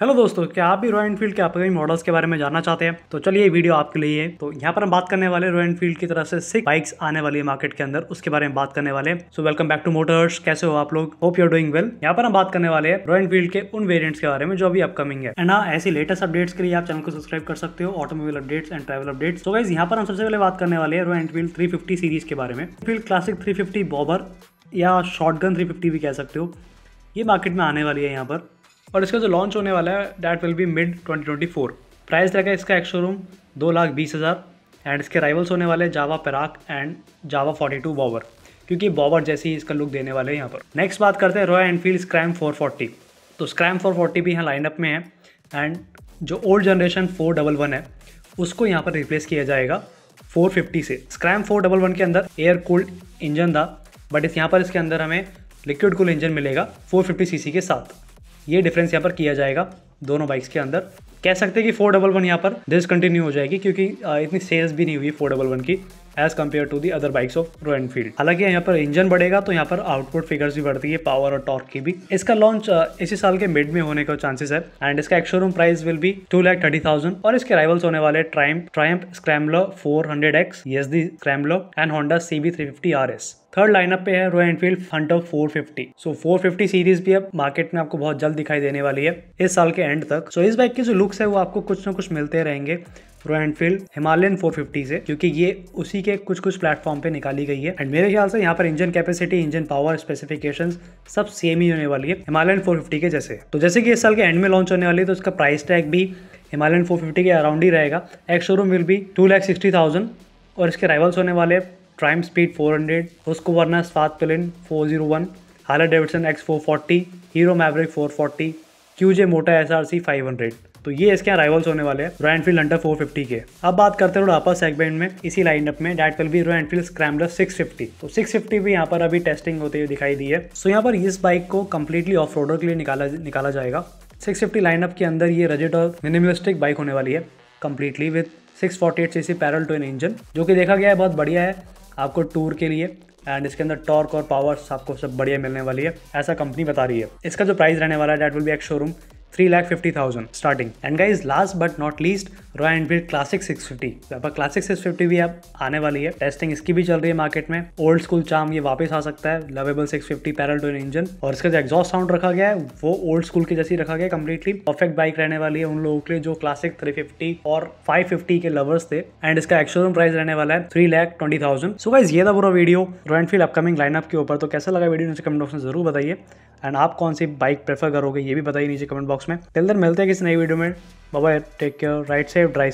hello दोस्तों क्या आप भी रॉयल एनफील्ड के अपकमिंग मॉडल्स के बारे में जानना चाहते हैं तो चलिए वीडियो आपके लिए है तो यहाँ पर हम बात करने वाले रॉयल एनफील्ड की तरफ से सिक्स बाइक्स आने वाली है मार्केट के अंदर उसके बारे में बात करने वाले so welcome back to Motors कैसे हो आप लोग होप यूर डूइंग वेल यहाँ पर हम बात करने वाले रॉयल एनफील्ड के उन वेरियंट्स के बारे में जो अभी अपकमिंग है एंड हाँ ऐसी लेटेस्ट अपडेट्स के लिए आप चैनल को सब्सक्राइब कर सकते हो automobile updates and travel updates तो वाइज यहाँ पर हम सबसे पहले बात करने वाले रॉयल एनफील्ड थ्री सीरीज के बारे में फील्ड क्लासिक थ्री बॉबर या शॉर्ट गन थ्री भी कह सकते हो ये मार्केट में आने वाली है यहाँ पर और इसका जो लॉन्च होने वाला है that will be mid 2024 price रहेगा इसका एक शोरूम दो लाख बीस हज़ार एंड इसके राइवल्स होने वाले Jawa Perak and Jawa 42 bobber क्योंकि बॉबर जैसे ही इसका लुक देने वाले हैं यहाँ पर नेक्स्ट बात करते हैं रॉयल एनफील्ड स्क्रैम फोर्टी तो स्क्रैम फोर्टी भी यहाँ लाइनअप में है एंड जो ओल्ड जनरेशन वन है उसको यहाँ पर रिप्लेस किया जाएगा 450 से स्क्रैम 411 के अंदर एयर कूल्ड इंजन था बट इस यहाँ पर इसके अंदर हमें लिक्विड कूल इंजन मिलेगा 450 सीसी के साथ ये डिफरेंस यहाँ पर किया जाएगा दोनों बाइक्स के अंदर कह सकते हैं कि फोर डबल वन यहाँ पर डिसकंटिन्यू हो जाएगी क्योंकि इतनी सेल्स भी नहीं हुई फोर डबल वन की as compare to the other bikes of Royal Enfield हालांकि यहाँ पर इंजन बढ़ेगा तो यहाँ पर आउटपुट फिगर्स भी बढ़ती है पावर और टॉर्क की भी इसका लॉन्च uh, इसी साल के मिड में होने का चांसेस है एंड इसका एक price will be two lakh thirty thousand और इसके राइवल्स होने वाले Triumph Triumph Scrambler four hundred X yes the Scrambler and Honda C B three fifty R S third lineup पे है Royal Enfield four fifty so four fifty series भी अब market में आपको बहुत जल्द दिखाई देने वाली है इस साल के एंड तक सो so, इस बाइक के जो लुक्स है वो आपको कुछ ना कुछ मिलते रहेंगे रॉयल एनफील्ड हिमालयन 450 से क्योंकि ये उसी के कुछ कुछ प्लेटफॉर्म पे निकाली गई है एंड मेरे ख्याल से यहाँ पर engine capacity engine power specification सब सेम ही होने वाली है हिमालयन 450 के जैसे तो जैसे कि इस साल के एंड में लॉन्च होने वाली है तो उसका प्राइस टैग भी हिमालयन 450 के अराउंड ही रहेगा ex showroom will be two lakh sixty thousand और इसके राइवल्स होने वाले ट्राइम स्पीड फोर हंड्रेड उसको वर्ना स्वाद प्लेन four zero one Harley Davidson X four forty Hero Mavrick four forty QJ motor S R C five hundred तो ये इसके यहाँ राइवल्स होने वाले हैं रॉयल एनफील्ड हंटर फिफ्टी के अब बात करते हैं थोड़ा सेगमेंट में इसी लाइनअप में that will be Royal Enfield six fifty तो सिक्स फिफ्टी भी यहाँ पर अभी टेस्टिंग होते हुए दिखाई दी है सो यहाँ पर इस बाइक को कम्प्लीटली ऑफ रोडर के लिए निकाला निकाला जाएगा सिक्स फिफ्टी लाइनअप के अंदर ये रजेट और मिनिमलिस्टिक बाइक होने वाली है completely with six forty eight C parallel twin engine जो कि देखा गया है बहुत बढ़िया है आपको टूर के लिए एंड इसके अंदर टॉर्क और पावर्स आपको सब बढ़िया मिलने वाली है ऐसा कंपनी बता रही है इसका जो प्राइस रहने वाला है that will be ex showroom three lakh fifty thousand starting and guys last but not least Royal Enfield classic six fifty classic six fifty भी अब आने वाली है टेस्टिंग इसकी भी चल रही है मार्केट में ओल्ड स्कूल चाम ये वापस आ सकता है lovable six fifty parallel twin engine और इसका जो एग्जॉस्ट साउंड रखा गया है वो ओल्ड स्कूल की जैसी रखा गया कंप्लीटली परफेक्ट बाइक रहने वाली है उन लोगों के लिए जो क्लासिक थ्री फिफ्टी और फाइव फिफ्टी के लवर्स थे एंड इसका एक्सोरूम प्राइस रहने वाला है three lakh twenty thousand so guys ये था पूरा video Royal Enfield upcoming lineup के ऊपर तो कैसा लगा वीडियो नीचे कमेंट बॉक्स में जरूर बताइए एंड आप कौन सी बाइक प्रेफर करोगे ये भी बताइए नीचे कमेंट बॉक्स बॉक्स में टिल मिलते हैं किसी नई वीडियो में bye take care ride safe drive